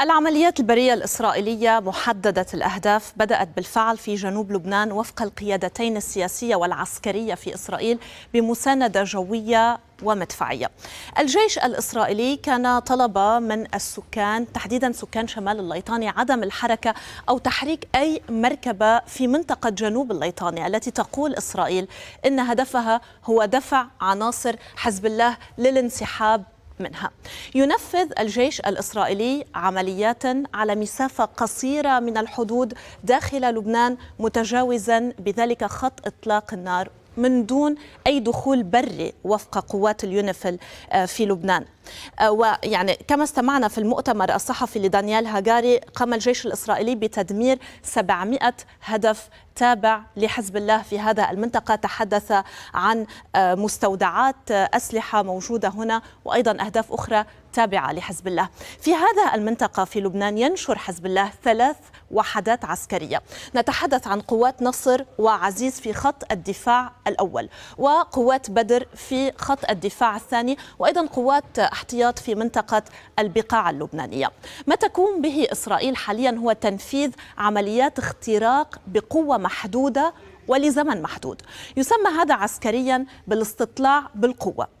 العمليات البرية الإسرائيلية محددة الأهداف بدأت بالفعل في جنوب لبنان وفق القيادتين السياسية والعسكرية في إسرائيل بمساندة جوية ومدفعية الجيش الإسرائيلي كان طلب من السكان تحديدا سكان شمال الليطاني عدم الحركة أو تحريك أي مركبة في منطقة جنوب الليطاني التي تقول إسرائيل إن هدفها هو دفع عناصر حزب الله للانسحاب منها ينفذ الجيش الإسرائيلي عمليات على مسافة قصيرة من الحدود داخل لبنان متجاوزا بذلك خط إطلاق النار من دون أي دخول بري وفق قوات اليونيفل آه، في لبنان آه، ويعني كما استمعنا في المؤتمر الصحفي لدانيال هاجاري قام الجيش الإسرائيلي بتدمير 700 هدف تابع لحزب الله في هذا المنطقة تحدث عن آه، مستودعات أسلحة موجودة هنا وأيضا أهداف أخرى التابعة لحزب الله في هذا المنطقة في لبنان ينشر حزب الله ثلاث وحدات عسكرية نتحدث عن قوات نصر وعزيز في خط الدفاع الأول وقوات بدر في خط الدفاع الثاني وأيضا قوات احتياط في منطقة البقاع اللبنانية ما تقوم به إسرائيل حاليا هو تنفيذ عمليات اختراق بقوة محدودة ولزمن محدود يسمى هذا عسكريا بالاستطلاع بالقوه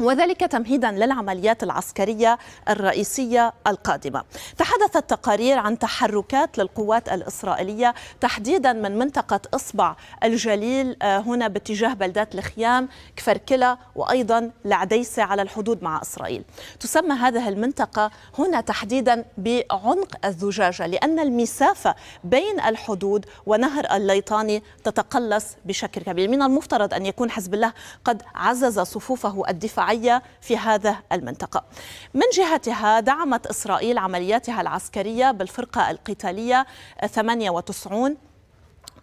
وذلك تمهيدا للعمليات العسكرية الرئيسية القادمة تحدثت تقارير عن تحركات للقوات الإسرائيلية تحديدا من منطقة إصبع الجليل آه، هنا باتجاه بلدات الخيام كفركلة وأيضا العديسة على الحدود مع إسرائيل تسمى هذه المنطقة هنا تحديدا بعنق الزجاجة لأن المسافة بين الحدود ونهر الليطاني تتقلص بشكل كبير من المفترض أن يكون حزب الله قد عزز صفوفه الدفاعية الشيعية في هذا المنطقة من جهتها دعمت إسرائيل عملياتها العسكرية بالفرقة القتالية 98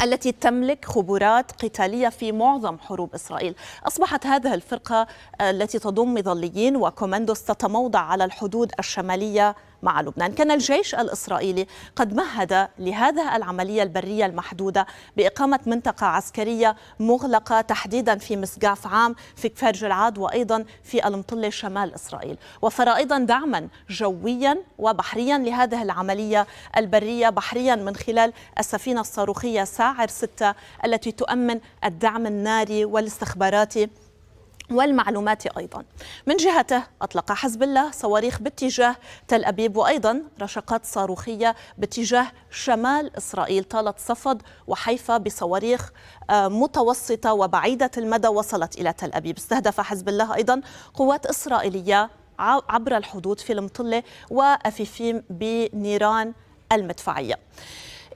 التي تملك خبرات قتالية في معظم حروب إسرائيل أصبحت هذه الفرقة التي تضم مظليين وكوماندوس تتموضع على الحدود الشمالية مع لبنان كان الجيش الإسرائيلي قد مهد لهذه العملية البرية المحدودة بإقامة منطقة عسكرية مغلقة تحديدا في مسقاف عام في كفر جلعاد وأيضا في المطلة شمال إسرائيل وفر أيضا دعما جويا وبحريا لهذه العملية البرية بحريا من خلال السفينة الصاروخية ساعر 6 التي تؤمن الدعم الناري والاستخباراتي والمعلومات أيضا من جهته أطلق حزب الله صواريخ باتجاه تل أبيب وأيضا رشقات صاروخية باتجاه شمال إسرائيل طالت صفد وحيفا بصواريخ آه، متوسطة وبعيدة المدى وصلت إلى تل أبيب استهدف حزب الله أيضا قوات إسرائيلية عبر الحدود في المطلة وأفيفيم بنيران المدفعية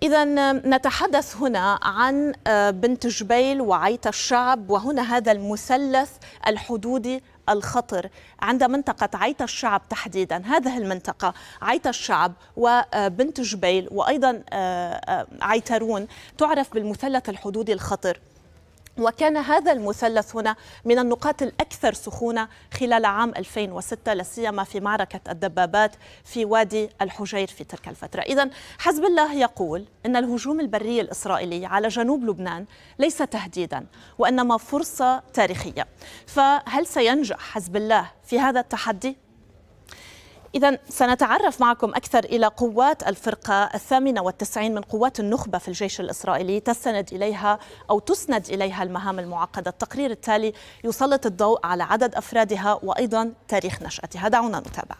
إذا نتحدث هنا عن آه، بنت جبيل وعيت الشعب وهنا هذا المثلث الحدودي الخطر عند منطقة عيت الشعب تحديدا هذه المنطقة عيت الشعب وبنت آه، جبيل وأيضا آه، عيترون تعرف بالمثلث الحدودي الخطر وكان هذا المثلث هنا من النقاط الأكثر سخونة خلال عام 2006 سيما في معركة الدبابات في وادي الحجير في تلك الفترة إذا حزب الله يقول أن الهجوم البري الإسرائيلي على جنوب لبنان ليس تهديدا وإنما فرصة تاريخية فهل سينجح حزب الله في هذا التحدي؟ إذا سنتعرف معكم أكثر إلى قوات الفرقة الثامنة والتسعين من قوات النخبة في الجيش الإسرائيلي تستند إليها أو تسند إليها المهام المعقدة التقرير التالي يسلط الضوء على عدد أفرادها وأيضا تاريخ نشأتها دعونا نتابع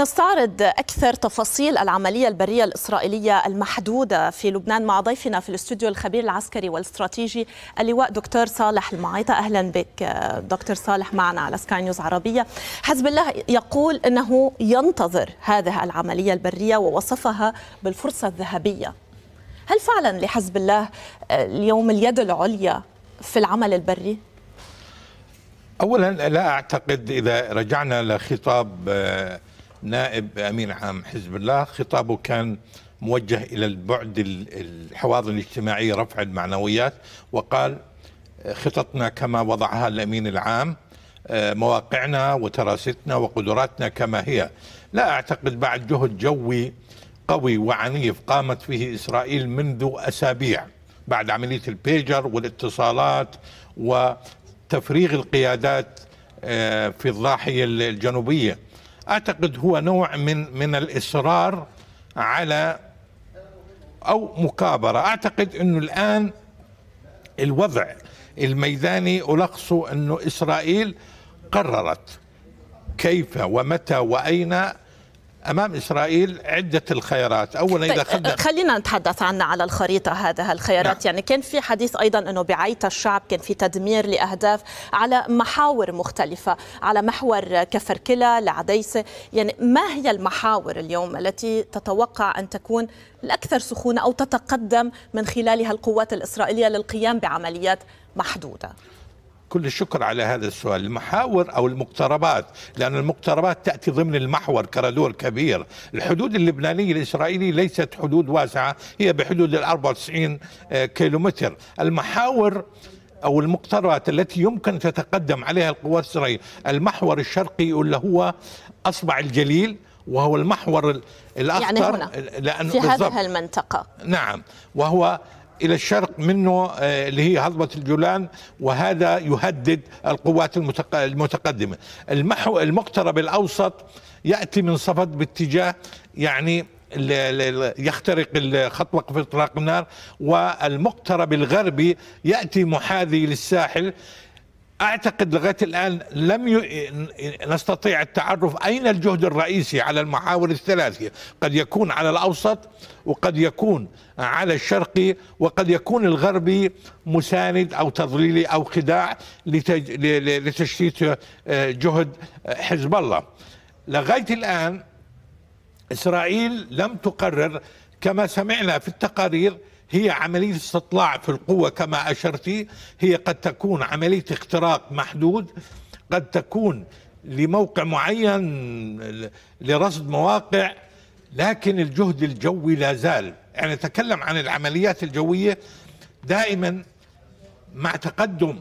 نستعرض أكثر تفاصيل العملية البرية الإسرائيلية المحدودة في لبنان مع ضيفنا في الاستوديو الخبير العسكري والاستراتيجي اللواء دكتور صالح المعيطة أهلا بك آه، دكتور صالح معنا على سكاي نيوز عربية حزب الله يقول أنه ينتظر هذه العملية البرية ووصفها بالفرصة الذهبية هل فعلا لحزب الله آه، اليوم اليد العليا في العمل البري؟ اولا لا اعتقد اذا رجعنا لخطاب آه، نائب امين عام حزب الله خطابه كان موجه الى البعد الحواضن الاجتماعيه رفع المعنويات وقال خططنا كما وضعها الامين العام آه، مواقعنا وتراستنا وقدراتنا كما هي لا اعتقد بعد جهد جوي قوي وعنيف قامت فيه اسرائيل منذ اسابيع بعد عمليه البيجر والاتصالات وتفريغ القيادات آه، في الضاحيه الجنوبيه اعتقد هو نوع من من الاصرار على او مكابره اعتقد انه الان الوضع الميداني ألخصه انه اسرائيل قررت كيف ومتى واين امام اسرائيل عده الخيارات اولا اذا طيب، خدنا خلينا نتحدث عنها على الخريطه هذه الخيارات نعم. يعني كان في حديث ايضا انه بعيت الشعب كان في تدمير لاهداف على محاور مختلفه على محور كفر لعديسه يعني ما هي المحاور اليوم التي تتوقع ان تكون الاكثر سخونه او تتقدم من خلالها القوات الاسرائيليه للقيام بعمليات محدوده كل الشكر على هذا السؤال المحاور أو المقتربات لأن المقتربات تأتي ضمن المحور كرادور كبير الحدود اللبنانية الإسرائيلية ليست حدود واسعة هي بحدود ال 94 آه، كيلومتر المحاور أو المقتربات التي يمكن تتقدم عليها القوات الإسرائيلية المحور الشرقي اللي هو أصبع الجليل وهو المحور الأخطر يعني هنا لأن في هذه المنطقة نعم وهو الى الشرق منه آه، اللي هي هضبه الجولان وهذا يهدد القوات المتقدمه المحو المقترب الاوسط ياتي من صفد باتجاه يعني يخترق خط وقف اطلاق النار والمقترب الغربي يأتي محاذي للساحل أعتقد لغاية الآن لم ي... نستطيع التعرف أين الجهد الرئيسي على المحاور الثلاثة قد يكون على الأوسط وقد يكون على الشرقي وقد يكون الغربي مساند أو تضليلي أو خداع لتج... لتشتيت آه، جهد حزب الله لغاية الآن إسرائيل لم تقرر كما سمعنا في التقارير هي عملية استطلاع في القوة كما أشرت هي قد تكون عملية اختراق محدود قد تكون لموقع معين لرصد مواقع لكن الجهد الجوي لا زال يعني نتكلم عن العمليات الجوية دائما مع تقدم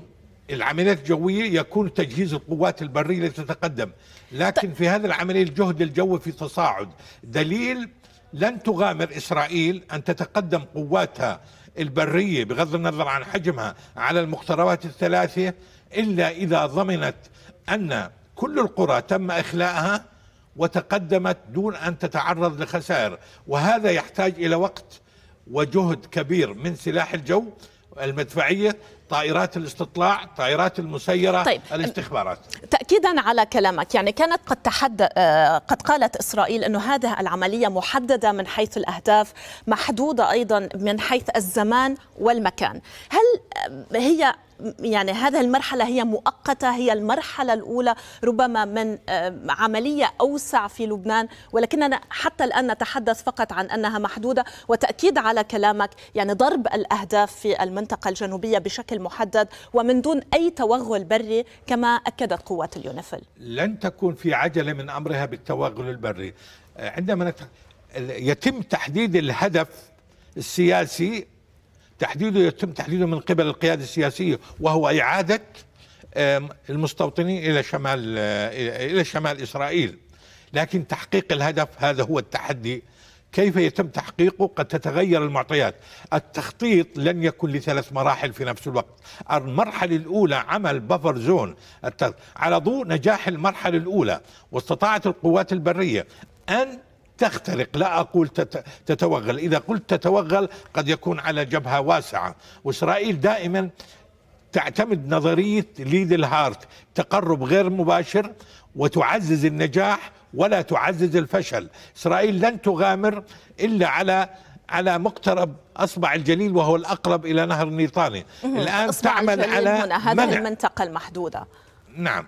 العمليات الجوية يكون تجهيز القوات البرية لتتقدم لكن في هذا العملية الجهد الجوي في تصاعد دليل لن تغامر إسرائيل أن تتقدم قواتها البرية بغض النظر عن حجمها على المقتربات الثلاثة إلا إذا ضمنت أن كل القرى تم إخلاءها وتقدمت دون أن تتعرض لخسائر وهذا يحتاج إلى وقت وجهد كبير من سلاح الجو المدفعية طائرات الاستطلاع طائرات المسيرة طيب. الاستخبارات تأكيدا على كلامك يعني كانت قد تحد... آه، قد قالت إسرائيل أن هذه العملية محددة من حيث الأهداف محدودة أيضا من حيث الزمان والمكان هل آه، هي يعني هذه المرحلة هي مؤقتة هي المرحلة الأولى ربما من آه، عملية أوسع في لبنان ولكننا حتى الآن نتحدث فقط عن أنها محدودة وتأكيد على كلامك يعني ضرب الأهداف في المنطقة الجنوبية بشكل محدد ومن دون أي توغل بري كما أكدت قوات اليونيفل لن تكون في عجلة من أمرها بالتوغل البري آه، عندما يتم تحديد الهدف السياسي تحديده يتم تحديده من قبل القيادة السياسية وهو إعادة المستوطنين إلى شمال آه، إلى شمال إسرائيل لكن تحقيق الهدف هذا هو التحدي كيف يتم تحقيقه قد تتغير المعطيات التخطيط لن يكن لثلاث مراحل في نفس الوقت المرحلة الأولى عمل بفر زون على ضوء نجاح المرحلة الأولى واستطاعت القوات البرية أن تخترق لا أقول تتوغل إذا قلت تتوغل قد يكون على جبهة واسعة وإسرائيل دائما تعتمد نظرية ليدل هارت تقرب غير مباشر وتعزز النجاح ولا تعزز الفشل إسرائيل لن تغامر إلا على على مقترب اصبع الجليل وهو الاقرب الى نهر النيطاني الان تعمل على منع. هذا منع. المنطقه المحدوده نعم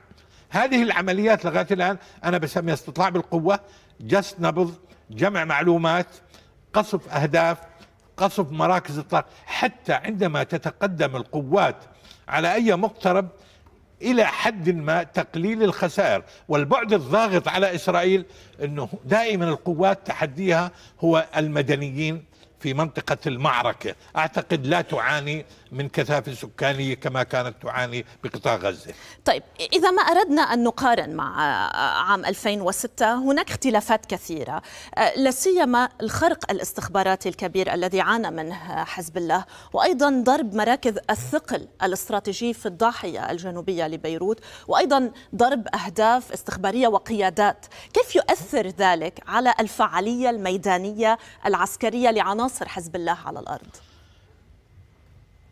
هذه العمليات لغايه الان انا بسميها استطلاع بالقوه جس نبض جمع معلومات قصف أهداف قصف مراكز الطاقة حتى عندما تتقدم القوات على أي مقترب إلى حد ما تقليل الخسائر والبعد الضاغط على إسرائيل أنه دائما القوات تحديها هو المدنيين في منطقة المعركة أعتقد لا تعاني من كثافة سكانية كما كانت تعاني بقطاع غزة طيب إذا ما أردنا أن نقارن مع آه، عام 2006 هناك اختلافات كثيرة آه، لسيما الخرق الاستخباراتي الكبير الذي عانى منه آه، حزب الله وأيضا ضرب مراكز الثقل الاستراتيجي في الضاحية الجنوبية لبيروت وأيضا ضرب أهداف استخبارية وقيادات كيف يؤثر ذلك على الفعالية الميدانية العسكرية لعناصر عناصر حزب الله على الأرض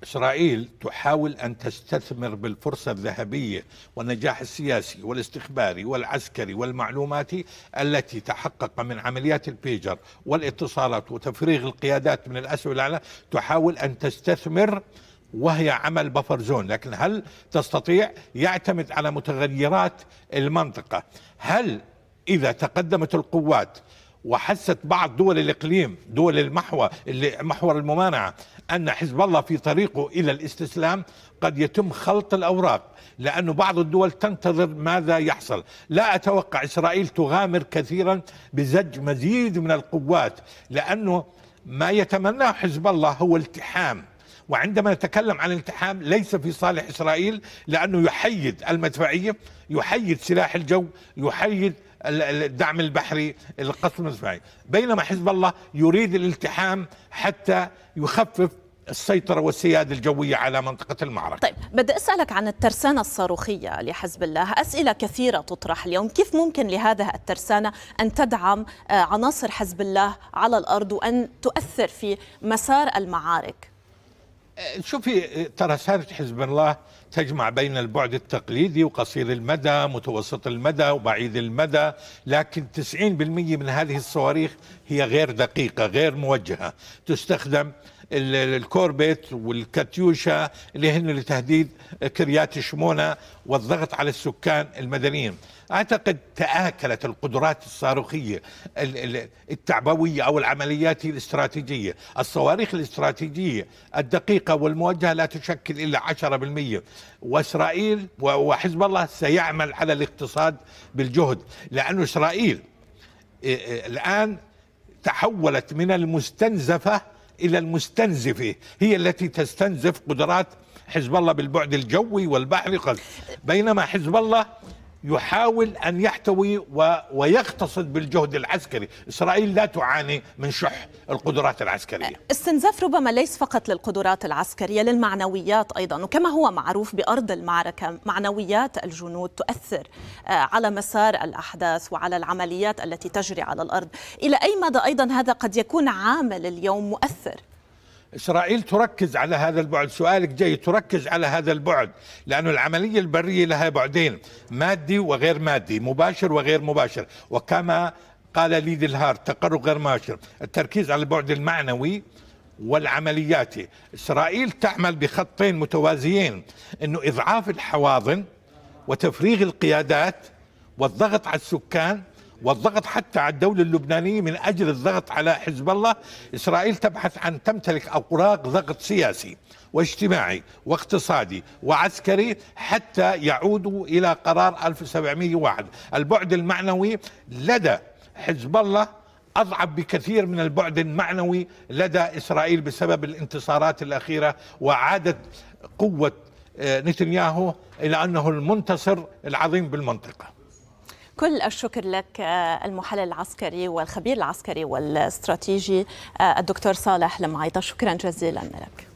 إسرائيل تحاول أن تستثمر بالفرصة الذهبية والنجاح السياسي والاستخباري والعسكري والمعلوماتي التي تحقق من عمليات البيجر والاتصالات وتفريغ القيادات من الأسفل الأعلى تحاول أن تستثمر وهي عمل بفر زون لكن هل تستطيع يعتمد على متغيرات المنطقة هل إذا تقدمت القوات وحست بعض دول الاقليم دول المحور اللي محور الممانعه ان حزب الله في طريقه الى الاستسلام قد يتم خلط الاوراق لانه بعض الدول تنتظر ماذا يحصل لا أتوقع إسرائيل تغامر كثيرا بزج مزيد من القوات لأنه ما يتمناه حزب الله هو التحام وعندما نتكلم عن التحام ليس في صالح إسرائيل لأنه يحيد المدفعية يحيد سلاح الجو يحيد الدعم البحري القسم الاسرائيلي بينما حزب الله يريد الالتحام حتى يخفف السيطرة والسيادة الجوية على منطقة المعركة طيب بدي أسألك عن الترسانة الصاروخية لحزب الله أسئلة كثيرة تطرح اليوم كيف ممكن لهذه الترسانة أن تدعم آه، عناصر حزب الله على الأرض وأن تؤثر في مسار المعارك آه، شوفي آه، ترى سارة حزب الله تجمع بين البعد التقليدي وقصير المدى متوسط المدى وبعيد المدى لكن 90% من هذه الصواريخ هي غير دقيقة غير موجهة تستخدم الكوربيت والكاتيوشا اللي هن لتهديد كريات شمونة والضغط على السكان المدنيين أعتقد تآكلت القدرات الصاروخية التعبوية أو العمليات الاستراتيجية الصواريخ الاستراتيجية الدقيقة والموجهة لا تشكل إلا 10% وإسرائيل وحزب الله سيعمل على الاقتصاد بالجهد لأن إسرائيل الآن تحولت من المستنزفة إلى المستنزفة هي التي تستنزف قدرات حزب الله بالبعد الجوي والبحري بينما حزب الله يحاول أن يحتوي و... ويقتصد بالجهد العسكري إسرائيل لا تعاني من شح القدرات العسكرية استنزاف ربما ليس فقط للقدرات العسكرية للمعنويات أيضا وكما هو معروف بأرض المعركة معنويات الجنود تؤثر آه، على مسار الأحداث وعلى العمليات التي تجري على الأرض إلى أي مدى أيضا هذا قد يكون عامل اليوم مؤثر إسرائيل تركز على هذا البعد سؤالك جاي تركز على هذا البعد لأن العملية البرية لها بعدين مادي وغير مادي مباشر وغير مباشر وكما قال ليد دلهار تقرب غير مباشر التركيز على البعد المعنوي والعمليات إسرائيل تعمل بخطين متوازيين أنه إضعاف الحواضن وتفريغ القيادات والضغط على السكان والضغط حتى على الدولة اللبنانية من أجل الضغط على حزب الله إسرائيل تبحث عن تمتلك أوراق ضغط سياسي واجتماعي واقتصادي وعسكري حتى يعودوا إلى قرار 1701 البعد المعنوي لدى حزب الله أضعف بكثير من البعد المعنوي لدى إسرائيل بسبب الانتصارات الأخيرة وعادت قوة آه، نتنياهو إلى أنه المنتصر العظيم بالمنطقة كل الشكر لك آه، المحلل العسكري والخبير العسكري والاستراتيجي آه، الدكتور صالح المعيطة شكرا جزيلا لك